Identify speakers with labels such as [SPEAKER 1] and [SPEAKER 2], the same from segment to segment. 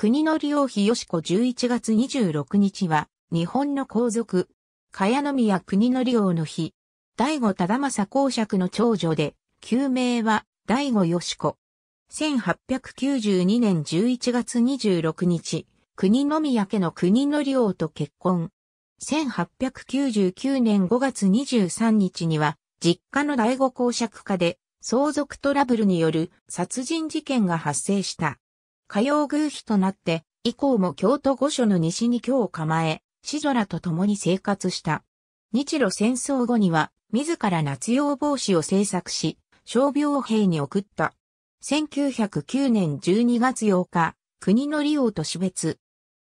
[SPEAKER 1] 国の利用費よしこ11月26日は、日本の皇族、茅宮国の利用の日、醍醐忠政公爵の長女で、旧名は、醍醐よしこ。1892年11月26日、国宮家の国の利用と結婚。1899年5月23日には、実家の醍醐公爵家で、相続トラブルによる殺人事件が発生した。火曜偶比となって、以降も京都御所の西に京を構え、シ女ラと共に生活した。日露戦争後には、自ら夏用帽子を制作し、傷病兵に送った。1909年12月8日、国の利用と死別。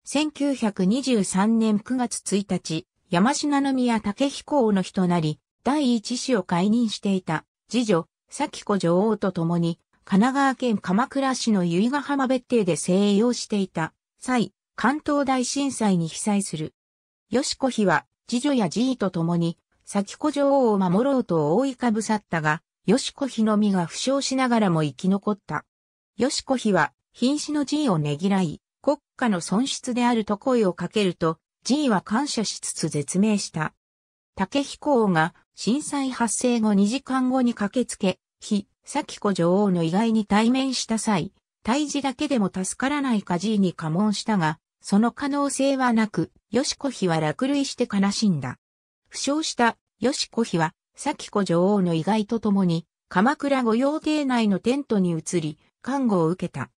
[SPEAKER 1] 1923年9月1日、山品宮武彦王の日となり、第一子を解任していた、次女、咲子女王と共に、神奈川県鎌倉市の由比ヶ浜別邸で静養していた際、関東大震災に被災する。吉子妃は、次女やじいと共に、先子女王を守ろうと覆いかぶさったが、吉子妃の身が負傷しながらも生き残った。吉子妃は、瀕死のじいをねぎらい、国家の損失であると声をかけると、じいは感謝しつつ絶命した。竹彦王が震災発生後2時間後に駆けつけ、非先子女王の意外に対面した際、退治だけでも助からないカジーに過問したが、その可能性はなく、ヨシコ妃は落類して悲しんだ。負傷したヨシコ妃は、先子女王の意外と共に、鎌倉御用邸内のテントに移り、看護を受けた。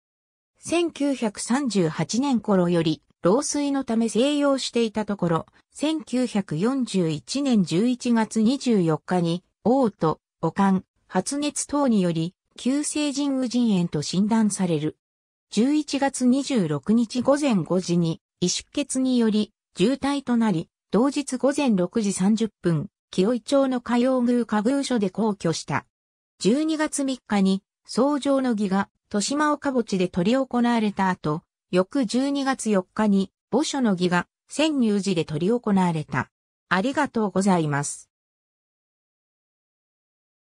[SPEAKER 1] 1938年頃より、老衰のため静養していたところ、1941年11月24日に、王と、おかん、発熱等により、急性腎盂腎炎と診断される。11月26日午前5時に、胃出血により、重体となり、同日午前6時30分、清井町の火曜宮家宮所で皇居した。12月3日に、創上の儀が、豊島岡墓地で取り行われた後、翌12月4日に、墓所の儀が、潜入寺で取り行われた。ありがとうございます。